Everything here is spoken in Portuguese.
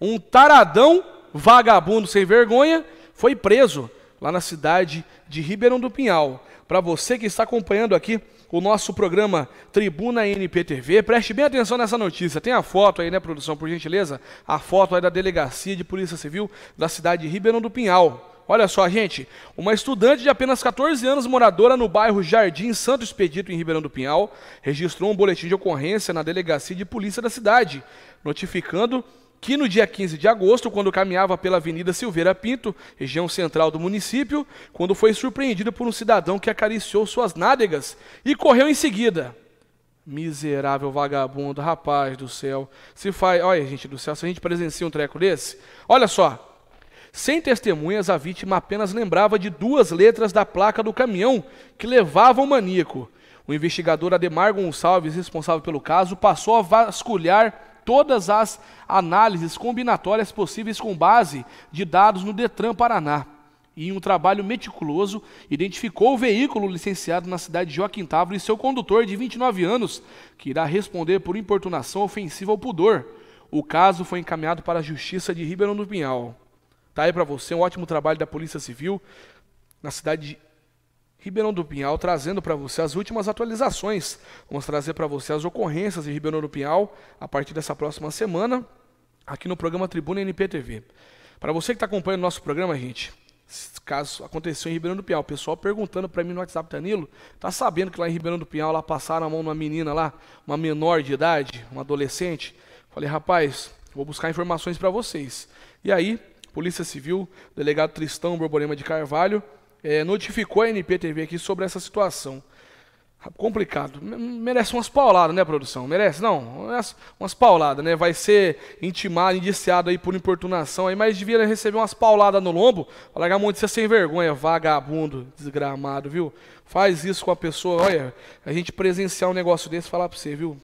um taradão vagabundo sem vergonha foi preso lá na cidade de Ribeirão do Pinhal. Para você que está acompanhando aqui o nosso programa Tribuna NPTV, preste bem atenção nessa notícia. Tem a foto aí, né, produção, por gentileza? A foto aí é da Delegacia de Polícia Civil da cidade de Ribeirão do Pinhal. Olha só, gente, uma estudante de apenas 14 anos, moradora no bairro Jardim Santo Expedito, em Ribeirão do Pinhal, registrou um boletim de ocorrência na delegacia de polícia da cidade, notificando que no dia 15 de agosto, quando caminhava pela Avenida Silveira Pinto, região central do município, quando foi surpreendido por um cidadão que acariciou suas nádegas e correu em seguida. Miserável vagabundo, rapaz do céu. Se faz. Olha, gente do céu, se a gente presencia um treco desse. Olha só. Sem testemunhas, a vítima apenas lembrava de duas letras da placa do caminhão que levava o maníaco. O investigador Ademar Gonçalves, responsável pelo caso, passou a vasculhar todas as análises combinatórias possíveis com base de dados no Detran Paraná. E em um trabalho meticuloso, identificou o veículo licenciado na cidade de Joaquim Távora e seu condutor de 29 anos, que irá responder por importunação ofensiva ao pudor. O caso foi encaminhado para a Justiça de Ribeirão do Pinhal. Tá aí para você um ótimo trabalho da Polícia Civil na cidade de Ribeirão do Pinhal, trazendo para você as últimas atualizações. Vamos trazer para você as ocorrências de Ribeirão do Pinhal a partir dessa próxima semana, aqui no programa Tribuna NPTV. Para você que está acompanhando o nosso programa, gente, caso aconteceu em Ribeirão do Pinhal. O pessoal perguntando para mim no WhatsApp, Danilo, tá sabendo que lá em Ribeirão do Pinhal, lá passaram a mão numa menina lá, uma menor de idade, uma adolescente? Falei, rapaz, vou buscar informações para vocês. E aí, Polícia Civil, delegado Tristão Borborema de Carvalho, é, notificou a NPTV aqui sobre essa situação. Complicado. Merece umas pauladas, né, produção? Merece? Não, umas pauladas, né? Vai ser intimado, indiciado aí por importunação aí, mas devia receber umas pauladas no lombo pra largar um de ser sem vergonha, vagabundo, desgramado, viu? Faz isso com a pessoa, olha, a gente presenciar um negócio desse falar pra você, viu?